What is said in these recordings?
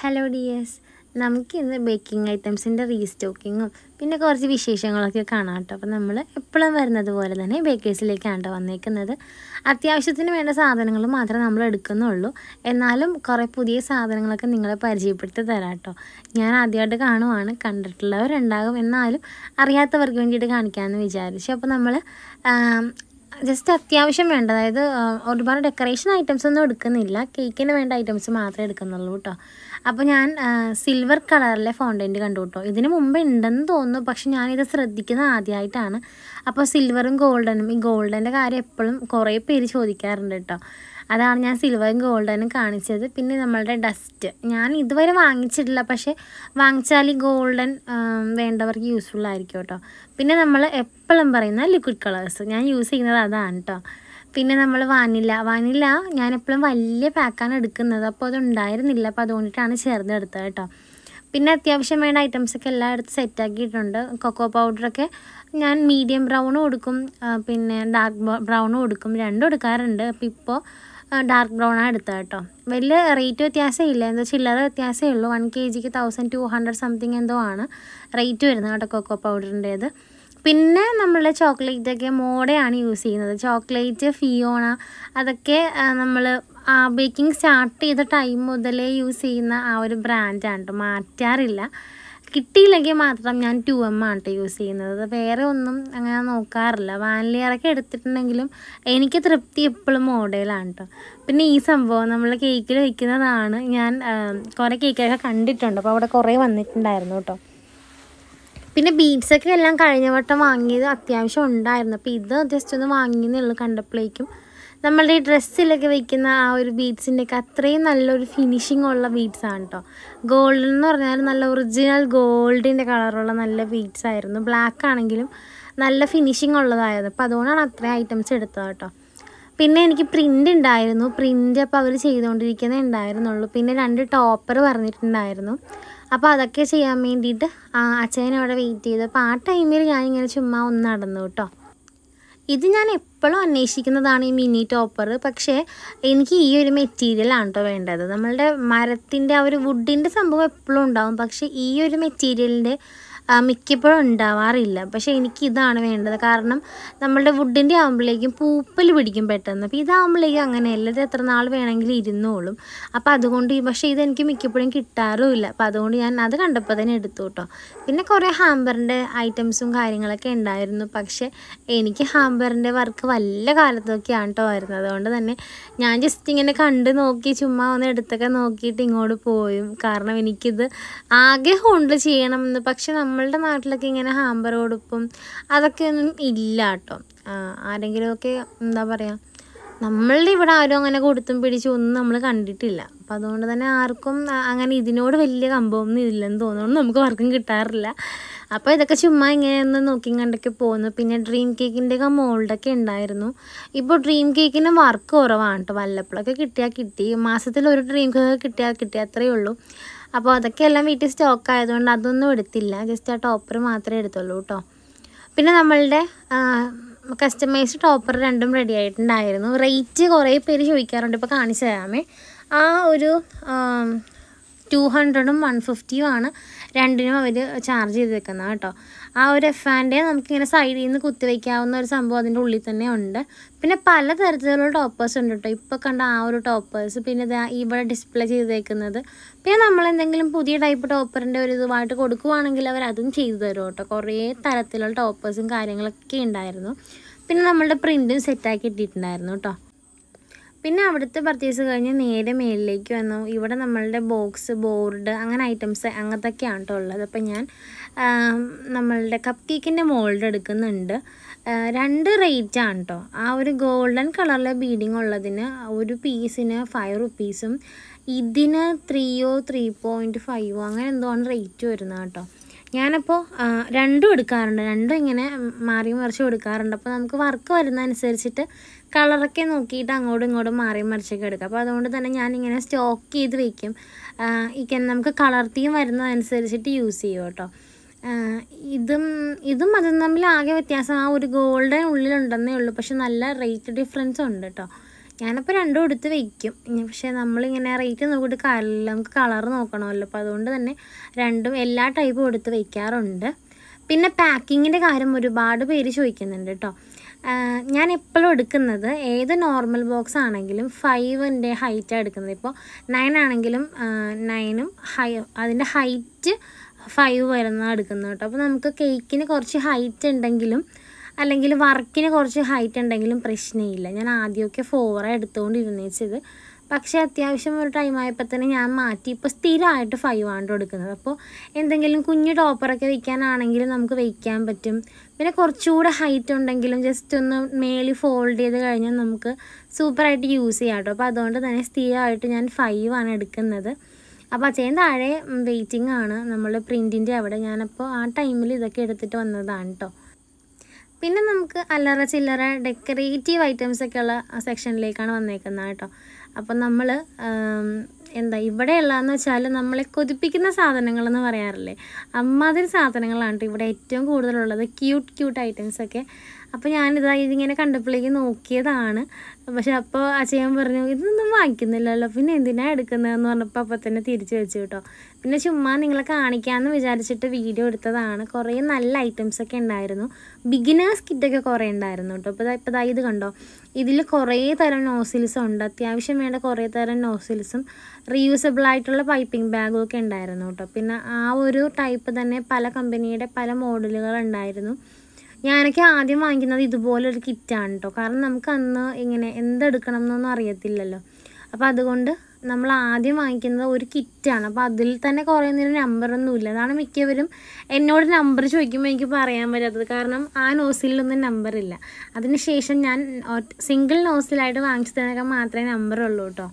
hello dears baking ബേക്കിംഗ് ഐറ്റംസിൻ്റെ റീസ്റ്റോക്കിങ്ങും പിന്നെ കുറച്ച് വിശേഷങ്ങളൊക്കെ കാണാം കേട്ടോ അപ്പോൾ നമ്മൾ എപ്പോഴും വരുന്നത് പോലെ തന്നെ ബേക്കേഴ്സിലേക്കാണ് കേട്ടോ വന്നേക്കുന്നത് അത്യാവശ്യത്തിന് വേണ്ട സാധനങ്ങൾ മാത്രമേ നമ്മൾ എടുക്കുന്നുള്ളൂ എന്നാലും കുറേ പുതിയ സാധനങ്ങളൊക്കെ നിങ്ങളെ പരിചയപ്പെടുത്തി തരാം കേട്ടോ ഞാൻ ആദ്യമായിട്ട് കാണുവാണ് കണ്ടിട്ടുള്ളവരുണ്ടാകും എന്നാലും അറിയാത്തവർക്ക് വേണ്ടിയിട്ട് കാണിക്കാമെന്ന് വിചാരിച്ചു അപ്പോൾ നമ്മൾ ജസ്റ്റ് അത്യാവശ്യം വേണ്ട അതായത് ഒരുപാട് ഡെക്കറേഷൻ ഐറ്റംസ് ഒന്നും എടുക്കുന്നില്ല കേക്കിന് വേണ്ട ഐറ്റംസ് മാത്രമേ എടുക്കുന്നുള്ളൂ കേട്ടോ അപ്പോൾ ഞാൻ സിൽവർ കളറിലെ ഫോണ്ടൻറ്റ് കണ്ടു കേട്ടോ ഇതിന് മുമ്പ് ഉണ്ടെന്ന് തോന്നുന്നു പക്ഷെ ഞാനിത് ശ്രദ്ധിക്കുന്നത് ആദ്യമായിട്ടാണ് അപ്പോൾ സിൽവറും ഗോൾഡനും ഈ ഗോൾഡൻ്റെ കാര്യം എപ്പോഴും കുറേ പേര് ചോദിക്കാറുണ്ട് കേട്ടോ അതാണ് ഞാൻ സിൽവറും ഗോൾഡനും കാണിച്ചത് പിന്നെ നമ്മളുടെ ഡസ്റ്റ് ഞാൻ ഇതുവരെ വാങ്ങിച്ചിട്ടില്ല പക്ഷേ വാങ്ങിച്ചാൽ ഈ ഗോൾഡൻ വേണ്ടവർക്ക് യൂസ്ഫുൾ ആയിരിക്കും കേട്ടോ പിന്നെ നമ്മൾ എപ്പോഴും പറയുന്ന ലിക്വിഡ് കളേഴ്സ് ഞാൻ യൂസ് ചെയ്യുന്നത് അതാണ് കേട്ടോ പിന്നെ നമ്മൾ വാനില വാനില എപ്പോഴും വലിയ പാക്കാണ് എടുക്കുന്നത് അപ്പോൾ അതുണ്ടായിരുന്നില്ല അപ്പോൾ അതുകൊണ്ടിട്ടാണ് ചേർന്നെടുത്തത് കേട്ടോ പിന്നെ അത്യാവശ്യം വേണ്ട ഐറ്റംസൊക്കെ എല്ലാം എടുത്ത് സെറ്റാക്കിയിട്ടുണ്ട് കൊക്കോ പൗഡറൊക്കെ ഞാൻ മീഡിയം ബ്രൗണും കൊടുക്കും പിന്നെ ഡാർക്ക് ബ്രൗണും കൊടുക്കും രണ്ടും എടുക്കാറുണ്ട് അപ്പോൾ ഇപ്പോൾ ഡാർക്ക് ബ്രൗണാണ് എടുത്തത് കേട്ടോ വലിയ റേറ്റ് വ്യത്യാസം ഇല്ല എന്തോ ചില്ലറ വ്യത്യാസമേ ഉള്ളൂ വൺ കെ ജിക്ക് തൗസൻഡ് ടു ഹൺഡ്രഡ് സംതിങ് എന്തോ ആണ് റേറ്റ് വരുന്നത് കേട്ടോ കൊക്കോ പൗഡറിൻ്റേത് പിന്നെ ചോക്ലേറ്റ് ചോക്ലേറ്റൊക്കെ മോഡയാണ് യൂസ് ചെയ്യുന്നത് ചോക്ലേറ്റ് ഫിയോണ അതൊക്കെ നമ്മൾ ബേക്കിംഗ് സ്റ്റാർട്ട് ചെയ്ത ടൈം മുതലേ യൂസ് ചെയ്യുന്ന ആ ഒരു ബ്രാൻഡാണ് കേട്ടോ മാറ്റാറില്ല കിട്ടിയില്ലെങ്കിൽ മാത്രം ഞാൻ ടു എം ആണ് കേട്ടോ യൂസ് ചെയ്യുന്നത് വേറെ ഒന്നും അങ്ങനെ നോക്കാറില്ല വാനിലിയറൊക്കെ എടുത്തിട്ടുണ്ടെങ്കിലും എനിക്ക് തൃപ്തി എപ്പോഴും മോഡേലാണ് കേട്ടോ പിന്നെ ഈ സംഭവം നമ്മൾ കേക്കിൽ വയ്ക്കുന്നതാണ് ഞാൻ കുറേ കേക്കൊക്കെ കണ്ടിട്ടുണ്ട് അപ്പോൾ അവിടെ കുറേ വന്നിട്ടുണ്ടായിരുന്നു കേട്ടോ പിന്നെ ബീഡ്സൊക്കെ എല്ലാം കഴിഞ്ഞ വട്ടം വാങ്ങിയത് അത്യാവശ്യം ഉണ്ടായിരുന്നു അപ്പോൾ ഇത് ജസ്റ്റ് ഒന്ന് വാങ്ങിയെന്നുള്ളൂ കണ്ടപ്പോഴേക്കും നമ്മളുടെ ഈ ഡ്രസ്സിലൊക്കെ വെക്കുന്ന ആ ഒരു ബീഡ്സിൻ്റെയൊക്കെ അത്രയും നല്ലൊരു ഫിനിഷിംഗ് ഉള്ള ആണ് കേട്ടോ ഗോൾഡ് എന്ന് പറഞ്ഞാൽ നല്ല ഒറിജിനൽ ഗോൾഡിൻ്റെ കളറുള്ള നല്ല ബീഡ്സ് ആയിരുന്നു ബ്ലാക്ക് ആണെങ്കിലും നല്ല ഫിനിഷിംഗ് ഉള്ളതായിരുന്നു അപ്പോൾ അതുകൊണ്ടാണ് അത്രയും ഐറ്റംസ് എടുത്തത് കേട്ടോ പിന്നെ എനിക്ക് പ്രിൻ്റ് ഉണ്ടായിരുന്നു പ്രിൻ്റ് അപ്പോൾ അവർ ചെയ്തുകൊണ്ടിരിക്കുന്നേ ഉണ്ടായിരുന്നുള്ളൂ പിന്നെ രണ്ട് ടോപ്പർ പറഞ്ഞിട്ടുണ്ടായിരുന്നു അപ്പോൾ അതൊക്കെ ചെയ്യാൻ വേണ്ടിയിട്ട് അച്ഛനവിടെ വെയിറ്റ് ചെയ്തു അപ്പോൾ ആ ടൈമിൽ ഞാനിങ്ങനെ ചുമ്മാ ഒന്ന് നടന്നു കേട്ടോ ഇത് ഞാൻ എപ്പോഴും അന്വേഷിക്കുന്നതാണ് ഈ മിനി ടോപ്പർ പക്ഷേ എനിക്ക് ഈ ഒരു മെറ്റീരിയലാണ് കേട്ടോ വേണ്ടത് നമ്മളുടെ മരത്തിൻ്റെ ആ ഒരു വുഡിൻ്റെ സംഭവം എപ്പോഴും ഉണ്ടാവും പക്ഷേ ഈ ഒരു മെറ്റീരിയലിൻ്റെ മിക്കപ്പോഴും ഉണ്ടാവാറില്ല പക്ഷേ എനിക്ക് ഇതാണ് വേണ്ടത് കാരണം നമ്മളുടെ വുഡിൻ്റെ ആകുമ്പോഴേക്കും പൂപ്പൽ പിടിക്കും പെട്ടെന്ന് അപ്പോൾ ഇതാകുമ്പോഴേക്കും അങ്ങനെയല്ല ഇത് എത്ര നാൾ വേണമെങ്കിലും ഇരുന്നോളും അപ്പോൾ അതുകൊണ്ട് പക്ഷേ ഇതെനിക്ക് മിക്കപ്പോഴും കിട്ടാറുമില്ല അപ്പോൾ അതുകൊണ്ട് ഞാൻ അത് കണ്ടപ്പോൾ തന്നെ എടുത്തു കേട്ടോ പിന്നെ കുറേ ഹാമ്പറിൻ്റെ ഐറ്റംസും കാര്യങ്ങളൊക്കെ ഉണ്ടായിരുന്നു പക്ഷേ എനിക്ക് ഹാമ്പറിൻ്റെ വർക്ക് വല്ല കാലത്തൊക്കെയാണ് കേട്ടോ വരുന്നത് അതുകൊണ്ട് തന്നെ ഞാൻ ജസ്റ്റ് ഇങ്ങനെ കണ്ട് നോക്കി ചുമ്മാ ഒന്ന് എടുത്തൊക്കെ നോക്കിയിട്ട് ഇങ്ങോട്ട് പോയും കാരണം എനിക്കിത് ആകെ ഹോണ്ടിൽ ചെയ്യണമെന്ന് പക്ഷെ നമ്മൾ നമ്മളുടെ നാട്ടിലൊക്കെ ഇങ്ങനെ ഹാമ്പർ കൊടുപ്പും അതൊക്കെ ഒന്നും ഇല്ല കേട്ടോ ആരെങ്കിലുമൊക്കെ എന്താ പറയുക നമ്മളുടെ ഇവിടെ ആരും അങ്ങനെ കൊടുത്തും പിടിച്ചും ഒന്നും നമ്മൾ കണ്ടിട്ടില്ല അപ്പം അതുകൊണ്ട് തന്നെ ആർക്കും അങ്ങനെ ഇതിനോട് വലിയ കമ്പമൊന്നും ഇല്ലെന്ന് തോന്നുന്നു നമുക്ക് വർക്കും കിട്ടാറില്ല അപ്പോൾ ഇതൊക്കെ ചുമ്മാ ഇങ്ങനെയൊന്ന് നോക്കി കണ്ടൊക്കെ പോകുന്നു പിന്നെ ഡ്രീം കേക്കിൻ്റെയൊക്കെ മോൾഡൊക്കെ ഉണ്ടായിരുന്നു ഇപ്പോൾ ഡ്രീം കേക്കിന് വർക്ക് കുറവാണ് കേട്ടോ വല്ലപ്പോഴൊക്കെ കിട്ടിയാൽ കിട്ടി മാസത്തിൽ ഒരു ഡ്രീം കേക്ക് കിട്ടിയാൽ കിട്ടിയാൽ അത്രയേ ഉള്ളൂ അപ്പോൾ അതൊക്കെ എല്ലാം വീട്ടിൽ സ്റ്റോക്ക് ആയതുകൊണ്ട് അതൊന്നും എടുത്തില്ല ജസ്റ്റ് ആ ടോപ്പർ മാത്രമേ എടുത്തുള്ളൂ കേട്ടോ പിന്നെ നമ്മളുടെ കസ്റ്റമൈസ്ഡ് ടോപ്പർ രണ്ടും റെഡി ആയിട്ടുണ്ടായിരുന്നു റേറ്റ് കുറേ പേര് ചോദിക്കാറുണ്ട് ഇപ്പോൾ കാണിച്ചു തരാമേ ആ ഒരു ടു ഹൺഡ്രഡും വൺ ഫിഫ്റ്റിയുമാണ് രണ്ടിനും അവർ ചാർജ് ചെയ്തേക്കുന്നത് കേട്ടോ ആ ഒരു എഫ് ആൻഡ് നമുക്കിങ്ങനെ സൈഡിൽ നിന്ന് കുത്തി വയ്ക്കാവുന്ന ഒരു സംഭവം അതിൻ്റെ ഉള്ളിൽ തന്നെ ഉണ്ട് പിന്നെ പല തരത്തിലുള്ള ടോപ്പേഴ്സ് ഉണ്ട് കേട്ടോ ഇപ്പോൾ കണ്ട ആ ഒരു ടോപ്പേഴ്സ് പിന്നെ ഇത് ഇവിടെ ഡിസ്പ്ലേ ചെയ്തേക്കുന്നത് പിന്നെ നമ്മൾ എന്തെങ്കിലും പുതിയ ടൈപ്പ് ടോപ്പറിൻ്റെ ഒരു ഇതുമായിട്ട് കൊടുക്കുവാണെങ്കിൽ അവർ അതും ചെയ്തു തരും കേട്ടോ കുറേ തരത്തിലുള്ള ടോപ്പേഴ്സും കാര്യങ്ങളൊക്കെ ഉണ്ടായിരുന്നു പിന്നെ നമ്മളുടെ പ്രിൻറ്റും സെറ്റാക്കി ഇട്ടിട്ടുണ്ടായിരുന്നു കേട്ടോ പിന്നെ അവിടുത്തെ പർച്ചേസ് കഴിഞ്ഞ് നേരെ മേലിലേക്ക് വന്നു ഇവിടെ നമ്മളുടെ ബോക്സ് ബോർഡ് അങ്ങനെ ഐറ്റംസ് അങ്ങനത്തൊക്കെയാണ് കേട്ടോ ഉള്ളത് അപ്പം ഞാൻ നമ്മളുടെ കപ്പ് കേക്കിൻ്റെ മോൾഡ് എടുക്കുന്നുണ്ട് രണ്ട് റേറ്റ് ആണ് കേട്ടോ ആ ഒരു ഗോൾഡൻ കളറിലെ ബീഡിങ് ഉള്ളതിന് ഒരു പീസിന് ഫൈവ് റുപ്പീസും ഇതിന് ത്രീയോ ത്രീ പോയിൻറ്റ് ഫൈവോ അങ്ങനെ എന്തോ ആണ് റേറ്റ് വരുന്നത് കേട്ടോ ഞാനപ്പോൾ രണ്ടും എടുക്കാറുണ്ട് രണ്ടും ഇങ്ങനെ മാറി മറിച്ചും എടുക്കാറുണ്ട് അപ്പോൾ നമുക്ക് വർക്ക് വരുന്ന അനുസരിച്ചിട്ട് കളറൊക്കെ നോക്കിയിട്ട് അങ്ങോട്ടും ഇങ്ങോട്ടും മാറി മറിച്ചൊക്കെ എടുക്കാം അപ്പോൾ അതുകൊണ്ട് തന്നെ ഞാനിങ്ങനെ സ്റ്റോക്ക് ചെയ്ത് വയ്ക്കും ഇങ്ങനെ നമുക്ക് കളർ തീം വരുന്നതനുസരിച്ചിട്ട് യൂസ് ചെയ്യും കേട്ടോ ഇതും ഇതും അതും തമ്മിൽ ആകെ വ്യത്യാസം ആ ഒരു ഗോൾഡൻ ഉള്ളിലുണ്ടെന്നേ ഉള്ളൂ പക്ഷെ നല്ല റേറ്റ് ഡിഫറൻസ് ഉണ്ട് കേട്ടോ ഞാനപ്പോൾ രണ്ടും എടുത്ത് വയ്ക്കും പക്ഷേ നമ്മളിങ്ങനെ റേറ്റ് നോക്കിയിട്ട് കാര്യമില്ല നമുക്ക് കളർ നോക്കണമല്ലോ അപ്പോൾ അതുകൊണ്ട് തന്നെ രണ്ടും എല്ലാ ടൈപ്പും എടുത്ത് വയ്ക്കാറുണ്ട് പിന്നെ പാക്കിങ്ങിൻ്റെ കാര്യം ഒരുപാട് പേര് ചോദിക്കുന്നുണ്ട് കേട്ടോ ഞാൻ എപ്പോഴും എടുക്കുന്നത് ഏത് നോർമൽ ബോക്സ് ആണെങ്കിലും ഫൈവിൻ്റെ ഹൈറ്റാണ് എടുക്കുന്നത് ഇപ്പോൾ നയൻ ആണെങ്കിലും നയനും ഹൈ അതിൻ്റെ ഹൈറ്റ് ഫൈവ് വരുന്നതാണ് എടുക്കുന്നത് കേട്ടോ അപ്പോൾ നമുക്ക് കേക്കിന് കുറച്ച് ഹൈറ്റ് ഉണ്ടെങ്കിലും അല്ലെങ്കിൽ വർക്കിന് കുറച്ച് ഹൈറ്റ് ഉണ്ടെങ്കിലും പ്രശ്നമില്ല ഞാൻ ആദ്യമൊക്കെ ഫോറാണ് എടുത്തുകൊണ്ടിരുന്നേച്ചത് പക്ഷേ അത്യാവശ്യം ഒരു ടൈം ആയപ്പോൾ തന്നെ ഞാൻ മാറ്റി ഇപ്പോൾ സ്ഥിരമായിട്ട് ഫൈവ് ആണ് എടുക്കുന്നത് അപ്പോൾ എന്തെങ്കിലും കുഞ്ഞു ടോപ്പറൊക്കെ വയ്ക്കാനാണെങ്കിലും നമുക്ക് വയ്ക്കാൻ പറ്റും പിന്നെ കുറച്ചുകൂടെ ഹൈറ്റ് ഉണ്ടെങ്കിലും ജസ്റ്റ് ഒന്ന് മേളിൽ ഫോൾഡ് ചെയ്ത് കഴിഞ്ഞാൽ നമുക്ക് സൂപ്പറായിട്ട് യൂസ് ചെയ്യാം കേട്ടോ അപ്പോൾ അതുകൊണ്ട് തന്നെ സ്ഥിരമായിട്ട് ഞാൻ ഫൈവ് ആണ് എടുക്കുന്നത് അപ്പോൾ അച്ഛൻ താഴെ വെയിറ്റിംഗ് ആണ് നമ്മൾ പ്രിൻറ്റിൻ്റെ അവിടെ ഞാനപ്പോൾ ആ ടൈമിൽ ഇതൊക്കെ എടുത്തിട്ട് വന്നതാണ് കേട്ടോ പിന്നെ നമുക്ക് അല്ലറ ചില്ലറ ഡെക്കറേറ്റീവ് ഐറ്റംസ് ഒക്കെ ഉള്ള സെക്ഷനിലേക്കാണ് വന്നേക്കുന്നത് കേട്ടോ അപ്പം നമ്മൾ എന്താ ഇവിടെ ഉള്ളതെന്ന് വെച്ചാൽ നമ്മളെ കൊതിപ്പിക്കുന്ന സാധനങ്ങളെന്ന് പറയാറില്ലേ അമ്മാതിരി സാധനങ്ങളാണ് കേട്ടോ ഇവിടെ ഏറ്റവും കൂടുതലുള്ളത് ക്യൂട്ട് ക്യൂട്ട് ഐറ്റംസൊക്കെ അപ്പോൾ ഞാനിതാ ഇതിങ്ങനെ കണ്ടപ്പോഴേക്ക് നോക്കിയതാണ് പക്ഷെ അപ്പോൾ അച്ഛൻ പറഞ്ഞു ഇതൊന്നും വാങ്ങിക്കുന്നില്ലല്ലോ പിന്നെ എന്തിനാണ് എടുക്കുന്നതെന്ന് പറഞ്ഞപ്പോൾ അപ്പോൾ തന്നെ തിരിച്ചു വെച്ചു കേട്ടോ പിന്നെ ചുമ്മാ നിങ്ങളെ കാണിക്കാമെന്ന് വിചാരിച്ചിട്ട് വീഡിയോ എടുത്തതാണ് കുറേ നല്ല ഐറ്റംസൊക്കെ ഉണ്ടായിരുന്നു ബിഗിനേഴ്സ് കിറ്റൊക്കെ കുറേ ഉണ്ടായിരുന്നു കേട്ടോ അപ്പോൾ ഇപ്പോൾ ഇത് കണ്ടോ ഇതിൽ കുറേ തരം നോസിൽസും ഉണ്ട് അത്യാവശ്യം വേണ്ട കുറേ തരം നോസിൽസും റീയൂസബിൾ ആയിട്ടുള്ള പൈപ്പിംഗ് ബാഗും ഒക്കെ ഉണ്ടായിരുന്നു കേട്ടോ പിന്നെ ആ ഒരു ടൈപ്പ് തന്നെ പല കമ്പനിയുടെ പല മോഡലുകൾ ഉണ്ടായിരുന്നു ഞാനൊക്കെ ആദ്യം വാങ്ങിക്കുന്നത് ഇതുപോലൊരു കിറ്റാണ് കേട്ടോ കാരണം നമുക്ക് അന്ന് ഇങ്ങനെ എന്തെടുക്കണം എന്നൊന്നും അറിയത്തില്ലല്ലോ അപ്പോൾ അതുകൊണ്ട് നമ്മൾ ആദ്യം വാങ്ങിക്കുന്നത് ഒരു കിറ്റാണ് അപ്പോൾ അതിൽ തന്നെ കുറേ നേരം നമ്പറൊന്നുമില്ല അതാണ് മിക്കവരും എന്നോട് നമ്പർ ചോദിക്കുമ്പോൾ എനിക്ക് പറയാൻ പറ്റാത്തത് കാരണം ആ നോസിലൊന്നും നമ്പറില്ല ശേഷം ഞാൻ സിംഗിൾ നോസിലായിട്ട് വാങ്ങിച്ചതിനൊക്കെ മാത്രമേ നമ്പറുള്ളൂ കേട്ടോ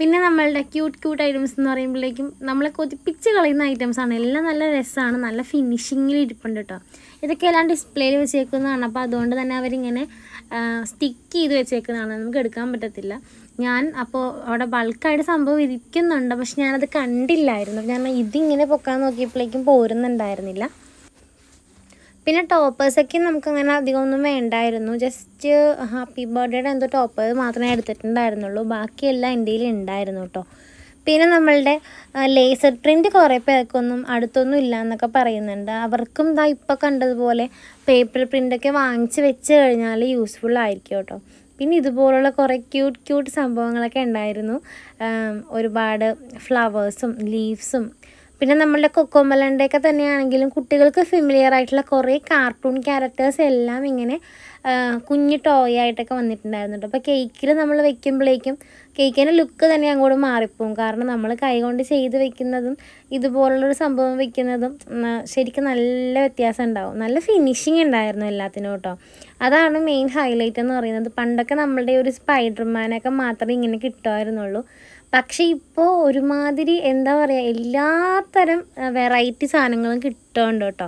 പിന്നെ നമ്മളുടെ ക്യൂട്ട് ക്യൂട്ട് ഐറ്റംസ് എന്ന് പറയുമ്പോഴേക്കും നമ്മളെ കൊതിപ്പിച്ച് കളയുന്ന ഐറ്റംസ് ആണ് എല്ലാം നല്ല രസമാണ് നല്ല ഫിനിഷിങ്ങിൽ ഇരിപ്പുണ്ട് കേട്ടോ ഇതൊക്കെ എല്ലാം ഡിസ്പ്ലേയിൽ വെച്ചേക്കുന്നതാണ് അപ്പോൾ അതുകൊണ്ട് തന്നെ അവരിങ്ങനെ സ്റ്റിക്ക് ചെയ്ത് വെച്ചേക്കുന്നതാണ് നമുക്ക് എടുക്കാൻ പറ്റത്തില്ല ഞാൻ അപ്പോൾ അവിടെ ബൾക്കായിട്ട് സംഭവം ഇരിക്കുന്നുണ്ട് പക്ഷെ ഞാനത് കണ്ടില്ലായിരുന്നു ഞാൻ ഇതിങ്ങനെ പൊക്കാൻ നോക്കിയപ്പോഴേക്കും പോരുന്നുണ്ടായിരുന്നില്ല പിന്നെ ടോപ്പേഴ്സൊക്കെ നമുക്കങ്ങനെ അധികം ഒന്നും വേണ്ടായിരുന്നു ജസ്റ്റ് ഹാപ്പി ബർത്ത്ഡേയുടെ എന്തോ ടോപ്പേഴ്സ് മാത്രമേ എടുത്തിട്ടുണ്ടായിരുന്നുള്ളൂ ബാക്കിയെല്ലാം എൻ്റെ ഉണ്ടായിരുന്നു കേട്ടോ പിന്നെ നമ്മളുടെ ലേസർ പ്രിൻ്റ് കുറേ പേർക്കൊന്നും അടുത്തൊന്നും ഇല്ല എന്നൊക്കെ പറയുന്നുണ്ട് അവർക്കും ഇതാ ഇപ്പോൾ കണ്ടതുപോലെ പേപ്പർ പ്രിൻ്റൊക്കെ വാങ്ങിച്ച് വെച്ച് കഴിഞ്ഞാൽ യൂസ്ഫുൾ ആയിരിക്കും കേട്ടോ പിന്നെ ഇതുപോലുള്ള കുറേ ക്യൂട്ട് ക്യൂട്ട് സംഭവങ്ങളൊക്കെ ഉണ്ടായിരുന്നു ഒരുപാട് ഫ്ലവേഴ്സും ലീവ്സും പിന്നെ നമ്മളുടെ കൊക്കോമലണ്ടൊക്കെ തന്നെയാണെങ്കിലും കുട്ടികൾക്ക് ഫെമിലിയർ ആയിട്ടുള്ള കുറേ കാർട്ടൂൺ ക്യാരക്ടേഴ്സ് എല്ലാം ഇങ്ങനെ കുഞ്ഞു ടോയ് ആയിട്ടൊക്കെ വന്നിട്ടുണ്ടായിരുന്നു അപ്പോൾ കേക്കിൽ നമ്മൾ വെക്കുമ്പോഴേക്കും കേക്കിൻ്റെ ലുക്ക് തന്നെ അങ്ങോട്ട് മാറിപ്പോവും കാരണം നമ്മൾ കൈകൊണ്ട് ചെയ്ത് വെക്കുന്നതും ഇതുപോലുള്ളൊരു സംഭവം വെക്കുന്നതും ശരിക്കും നല്ല വ്യത്യാസം ഉണ്ടാവും നല്ല ഫിനിഷിങ് ഉണ്ടായിരുന്നു എല്ലാത്തിനും കേട്ടോ അതാണ് മെയിൻ ഹൈലൈറ്റ് എന്ന് പറയുന്നത് പണ്ടൊക്കെ നമ്മളുടെ ഒരു സ്പൈഡർമാനൊക്കെ മാത്രമേ ഇങ്ങനെ കിട്ടുമായിരുന്നുള്ളൂ പക്ഷേ ഇപ്പോൾ ഒരുമാതിരി എന്താ പറയുക എല്ലാത്തരം വെറൈറ്റി സാധനങ്ങളും കിട്ടുന്നുണ്ട് കേട്ടോ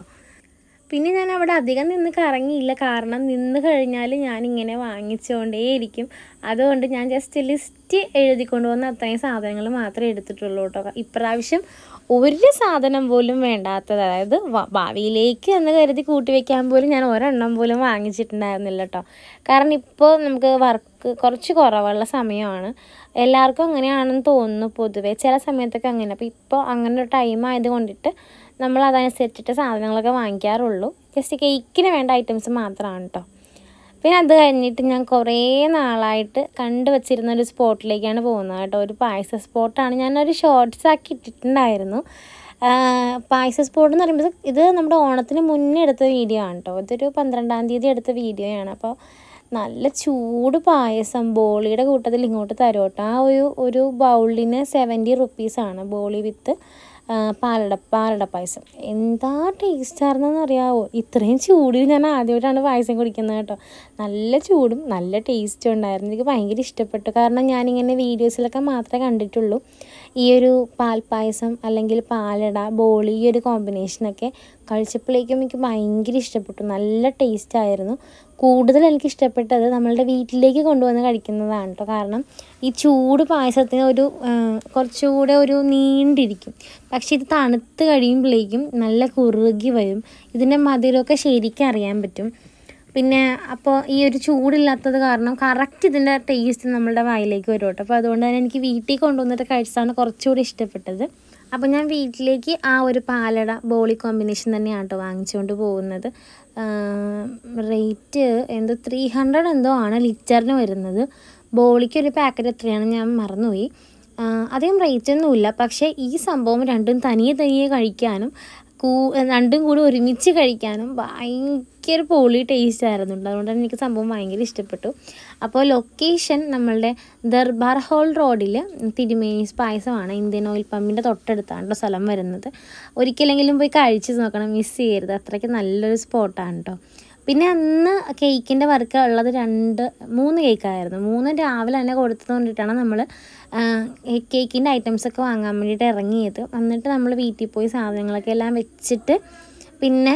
പിന്നെ ഞാൻ അവിടെ അധികം നിന്ന് കറങ്ങിയില്ല കാരണം നിന്ന് കഴിഞ്ഞാൽ ഞാൻ ഇങ്ങനെ വാങ്ങിച്ചുകൊണ്ടേയിരിക്കും അതുകൊണ്ട് ഞാൻ ജസ്റ്റ് ലിസ്റ്റ് എഴുതിക്കൊണ്ട് പോകുന്ന അത്രയും സാധനങ്ങൾ മാത്രമേ എടുത്തിട്ടുള്ളൂ കേട്ടോ ഇപ്രാവശ്യം ഒരു സാധനം പോലും വേണ്ടാത്തത് അതായത് ഭാവിയിലേക്ക് എന്ന് കരുതി കൂട്ടി വെക്കാൻ പോലും ഞാൻ ഒരെണ്ണം പോലും വാങ്ങിച്ചിട്ടുണ്ടായിരുന്നില്ല കേട്ടോ കാരണം ഇപ്പോൾ നമുക്ക് വർക്ക് കുറച്ച് കുറവുള്ള സമയമാണ് എല്ലാവർക്കും അങ്ങനെയാണെന്ന് തോന്നുന്നു പൊതുവേ ചില സമയത്തൊക്കെ അങ്ങനെ അപ്പോൾ ഇപ്പോൾ അങ്ങനെ ഒരു ടൈം ആയത് കൊണ്ടിട്ട് നമ്മൾ അതനുസരിച്ചിട്ട് സാധനങ്ങളൊക്കെ വാങ്ങിക്കാറുള്ളൂ ജസ്റ്റ് കേക്കിന് വേണ്ട ഐറ്റംസ് മാത്രമാണ് കേട്ടോ പിന്നെ അത് കഴിഞ്ഞിട്ട് ഞാൻ കുറേ നാളായിട്ട് കണ്ടു വച്ചിരുന്ന ഒരു സ്പോട്ടിലേക്കാണ് പോകുന്നത് കേട്ടോ ഒരു പായസ സ്പോട്ടാണ് ഞാനൊരു ഷോർട്ട്സ് ആക്കി ഇട്ടിട്ടുണ്ടായിരുന്നു പായസ സ്പോട്ട് എന്ന് പറയുമ്പോൾ ഇത് നമ്മുടെ ഓണത്തിന് മുന്നേ എടുത്ത വീഡിയോ ആണ് കേട്ടോ ഇതൊരു പന്ത്രണ്ടാം തീയതി എടുത്ത വീഡിയോയാണ് അപ്പോൾ നല്ല ചൂട് പായസം ബോളിയുടെ കൂട്ടത്തിൽ ഇങ്ങോട്ട് തരോട്ടോ ആ ഒരു ഒരു ബൗളിന് സെവൻറ്റി റുപ്പീസാണ് ബോളി വിത്ത് പാലട പാലട പായസം എന്താ ടേസ്റ്റായിരുന്നെന്ന് അറിയാവോ ഇത്രയും ചൂടിൽ ഞാൻ ആദ്യമായിട്ടാണ് പായസം കുടിക്കുന്നത് കേട്ടോ നല്ല ചൂടും നല്ല ടേസ്റ്റും ഉണ്ടായിരുന്നു എനിക്ക് ഭയങ്കര ഇഷ്ടപ്പെട്ടു കാരണം ഞാനിങ്ങനെ വീഡിയോസിലൊക്കെ മാത്രമേ കണ്ടിട്ടുള്ളൂ ഈ ഒരു പാൽപ്പായസം അല്ലെങ്കിൽ പാലട ബോളി ഈ ഒരു കോമ്പിനേഷനൊക്കെ കഴിച്ചപ്പോഴേക്കും എനിക്ക് ഭയങ്കര ഇഷ്ടപ്പെട്ടു നല്ല ടേസ്റ്റായിരുന്നു കൂടുതൽ എനിക്ക് ഇഷ്ടപ്പെട്ടത് നമ്മളുടെ വീട്ടിലേക്ക് കൊണ്ടുവന്ന് കഴിക്കുന്നതാണ് കേട്ടോ കാരണം ഈ ചൂട് പായസത്തിന് ഒരു കുറച്ചുകൂടെ ഒരു നീണ്ടിരിക്കും പക്ഷേ ഇത് തണുത്ത് കഴിയുമ്പോഴേക്കും നല്ല കുറുകി വരും ഇതിൻ്റെ മധുരമൊക്കെ ശരിക്കും അറിയാൻ പറ്റും പിന്നെ അപ്പോൾ ഈ ഒരു ചൂടില്ലാത്തത് കാരണം കറക്റ്റ് ഇതിൻ്റെ ടേസ്റ്റ് നമ്മളുടെ വായിലേക്ക് വരും കേട്ടോ അപ്പോൾ അതുകൊണ്ട് തന്നെ എനിക്ക് വീട്ടിൽ കൊണ്ടുവന്നിട്ട് കഴിച്ചാണ് കുറച്ചുകൂടി ഇഷ്ടപ്പെട്ടത് അപ്പോൾ ഞാൻ വീട്ടിലേക്ക് ആ ഒരു പാലട ബോളി കോമ്പിനേഷൻ തന്നെയാണ് കേട്ടോ വാങ്ങിച്ചുകൊണ്ട് പോകുന്നത് റേറ്റ് എന്തോ ത്രീ ഹൺഡ്രഡ് എന്തോ ആണ് ലിറ്ററിന് വരുന്നത് ബോളിക്ക് ഒരു പാക്കറ്റ് എത്രയാണ് ഞാൻ മറന്നുപോയി അധികം റേറ്റ് ഒന്നുമില്ല പക്ഷേ ഈ സംഭവം രണ്ടും തനിയെ തനിയെ കഴിക്കാനും കൂ രണ്ടും കൂടി ഒരുമിച്ച് കഴിക്കാനും ഭയങ്കര പൊളി ടേസ്റ്റ് ആയിരുന്നു അതുകൊണ്ട് തന്നെ എനിക്ക് സംഭവം ഭയങ്കര ഇഷ്ടപ്പെട്ടു അപ്പോൾ ലൊക്കേഷൻ നമ്മളുടെ ദർബാർ ഹോൾ റോഡിൽ തിരുമേനി പായസമാണ് ഇന്ത്യൻ ഓയിൽ പമ്പിൻ്റെ തൊട്ടടുത്താണ് കേട്ടോ സ്ഥലം വരുന്നത് ഒരിക്കലെങ്കിലും പോയി കഴിച്ച് നോക്കണം മിസ് ചെയ്യരുത് അത്രയ്ക്ക് നല്ലൊരു സ്പോട്ടാണ് കേട്ടോ പിന്നെ അന്ന് കേക്കിൻ്റെ വർക്ക് ഉള്ളത് രണ്ട് മൂന്ന് കേക്കായിരുന്നു മൂന്ന് രാവിലെ തന്നെ കൊടുത്തത് കൊണ്ടിട്ടാണ് നമ്മൾ കേക്കിൻ്റെ ഐറ്റംസൊക്കെ വാങ്ങാൻ വേണ്ടിയിട്ട് ഇറങ്ങിയത് എന്നിട്ട് നമ്മൾ വീട്ടിൽ പോയി സാധനങ്ങളൊക്കെ എല്ലാം വെച്ചിട്ട് പിന്നെ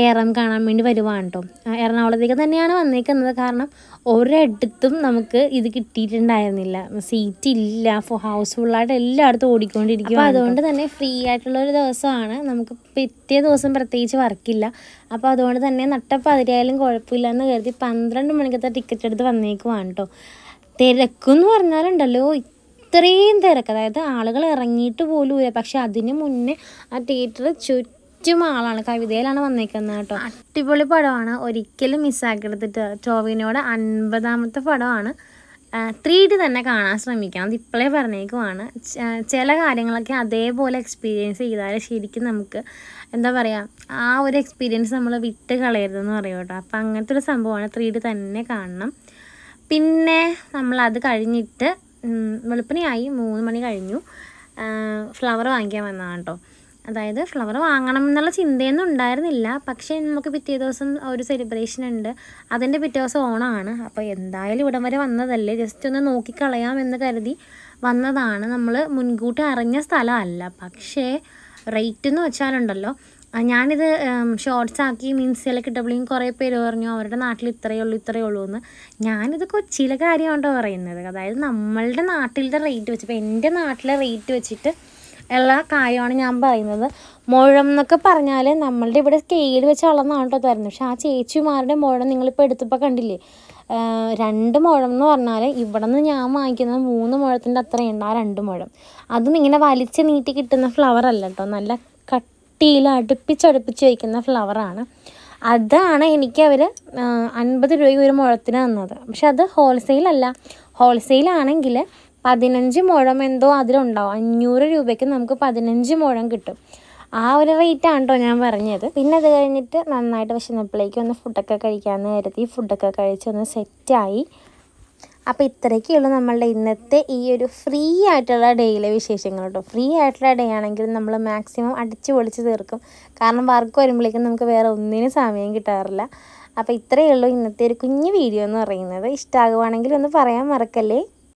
ഏറം കാണാൻ വേണ്ടി വരുവാണ് കേട്ടോ എറണാകുളത്തേക്ക് തന്നെയാണ് വന്നേക്കുന്നത് കാരണം ഒരിടത്തും നമുക്ക് ഇത് കിട്ടിയിട്ടുണ്ടായിരുന്നില്ല സീറ്റ് ഇല്ല ഹൗസ് ഫുള്ളായിട്ട് എല്ലായിടത്തും ഓടിക്കൊണ്ടിരിക്കും അപ്പോൾ അതുകൊണ്ട് തന്നെ ഫ്രീ ആയിട്ടുള്ള ഒരു ദിവസമാണ് നമുക്ക് പിറ്റേ ദിവസം പ്രത്യേകിച്ച് വർക്കില്ല അപ്പോൾ അതുകൊണ്ട് തന്നെ നട്ടപ്പതിരായാലും കുഴപ്പമില്ല എന്ന് കരുതി പന്ത്രണ്ട് മണിക്കത്തെ ടിക്കറ്റ് എടുത്ത് വന്നേക്കുവാണ് കേട്ടോ തിരക്കെന്ന് പറഞ്ഞാലുണ്ടല്ലോ ഇത്രയും തിരക്ക് അതായത് ആളുകൾ ഇറങ്ങിയിട്ട് പോലും ഇല്ല പക്ഷെ അതിന് മുന്നേ ആ തിയേറ്റർ ചുറ്റും ഫസ്റ്റ് ആളാണ് കവിതയിലാണ് വന്നേക്കുന്നത് കേട്ടോ അടിപൊളി പടമാണ് ഒരിക്കലും മിസ്സാക്കിയെടുത്തിട്ട് ടോവിനോട് അൻപതാമത്തെ പടമാണ് ത്രീ ഡി തന്നെ കാണാൻ ശ്രമിക്കണം അത് ഇപ്പോഴേ പറഞ്ഞേക്കുമാണ് ചില കാര്യങ്ങളൊക്കെ അതേപോലെ എക്സ്പീരിയൻസ് ചെയ്താൽ ശരിക്കും നമുക്ക് എന്താ പറയുക ആ ഒരു എക്സ്പീരിയൻസ് നമ്മൾ വിട്ട് കളയരുതെന്ന് പറയും കേട്ടോ അപ്പം അങ്ങനത്തെ ഒരു സംഭവമാണ് ത്രീ ഡി തന്നെ കാണണം പിന്നെ നമ്മളത് കഴിഞ്ഞിട്ട് വെളുപ്പിനെയായി മൂന്ന് മണി കഴിഞ്ഞു ഫ്ലവർ വാങ്ങിക്കാൻ വന്നതാണ് കേട്ടോ അതായത് ഫ്ലവർ വാങ്ങണം എന്നുള്ള ചിന്തയൊന്നും ഉണ്ടായിരുന്നില്ല പക്ഷേ നമുക്ക് പിറ്റേ ദിവസം ഒരു സെലിബ്രേഷൻ ഉണ്ട് അതിൻ്റെ പിറ്റേ ദിവസം ഓണമാണ് അപ്പോൾ എന്തായാലും ഇവിടം വരെ വന്നതല്ലേ ജസ്റ്റ് ഒന്ന് നോക്കിക്കളയാം എന്ന് കരുതി വന്നതാണ് നമ്മൾ മുൻകൂട്ടി അറിഞ്ഞ സ്ഥലമല്ല പക്ഷേ റേറ്റ് എന്ന് വെച്ചാലുണ്ടല്ലോ ഞാനിത് ഷോർട്സ് ആക്കി മീൻസിലൊക്കെ ഇട്ടപ്പോഴേക്കും കുറേ പേര് പറഞ്ഞു അവരുടെ നാട്ടിൽ ഇത്രയേ ഉള്ളൂ ഇത്രയേ ഉള്ളൂ എന്ന് ഞാനിത് കൊച്ചിയിലെ കാര്യമാണ് പറയുന്നത് അതായത് നമ്മളുടെ നാട്ടിലത്തെ റേറ്റ് വെച്ച് ഇപ്പോൾ എൻ്റെ നാട്ടിലെ റേറ്റ് വെച്ചിട്ട് ഉള്ള കായമാണ് ഞാൻ പറയുന്നത് മുഴം എന്നൊക്കെ പറഞ്ഞാൽ നമ്മളുടെ ഇവിടെ സ്കെയിൽ വെച്ച് അളന്നാണ് കേട്ടോ തരുന്നത് പക്ഷെ ആ ചേച്ചിമാരുടെ മുഴം നിങ്ങളിപ്പോൾ എടുത്തപ്പോൾ കണ്ടില്ലേ രണ്ട് മുഴം എന്ന് പറഞ്ഞാൽ ഇവിടെ നിന്ന് ഞാൻ വാങ്ങിക്കുന്നത് മൂന്ന് മുഴത്തിൻ്റെ അത്രയുണ്ട് ആ രണ്ട് മുഴം അതും ഇങ്ങനെ വലിച്ച് നീട്ടി കിട്ടുന്ന ഫ്ലവർ അല്ല കേട്ടോ നല്ല കട്ടിയിൽ അടുപ്പിച്ചടുപ്പിച്ച് വയ്ക്കുന്ന ഫ്ലവറാണ് അതാണ് എനിക്ക് അവർ അൻപത് രൂപയ്ക്ക് ഒരു മുഴത്തിന് തന്നത് പക്ഷെ അത് ഹോൾസെയിലല്ല ഹോൾസെയിലാണെങ്കിൽ പതിനഞ്ച് മുഴം എന്തോ അതിലുണ്ടാവും അഞ്ഞൂറ് രൂപയ്ക്ക് നമുക്ക് പതിനഞ്ച് മുഴം കിട്ടും ആ ഒരു റേറ്റ് ആണ് കേട്ടോ ഞാൻ പറഞ്ഞത് പിന്നെ അത് കഴിഞ്ഞിട്ട് നന്നായിട്ട് വിശന്നപ്പോഴേക്കും ഒന്ന് ഫുഡൊക്കെ കഴിക്കാമെന്ന് കരുതി ഫുഡൊക്കെ കഴിച്ച് ഒന്ന് സെറ്റായി അപ്പോൾ ഇത്രയൊക്കെയുള്ളൂ നമ്മളുടെ ഇന്നത്തെ ഈ ഒരു ഫ്രീ ആയിട്ടുള്ള ഡേയിലെ വിശേഷങ്ങൾ കേട്ടോ ഫ്രീ ആയിട്ടുള്ള ഡേ ആണെങ്കിൽ നമ്മൾ മാക്സിമം അടിച്ചു പൊളിച്ച് തീർക്കും കാരണം വർക്ക് വരുമ്പോഴേക്കും നമുക്ക് വേറെ ഒന്നിനും സമയം കിട്ടാറില്ല അപ്പോൾ ഇത്രയേ ഉള്ളൂ ഇന്നത്തെ ഒരു കുഞ്ഞു വീഡിയോ എന്ന് പറയുന്നത് ഇഷ്ടമാകുവാണെങ്കിൽ ഒന്ന് പറയാൻ മറക്കല്ലേ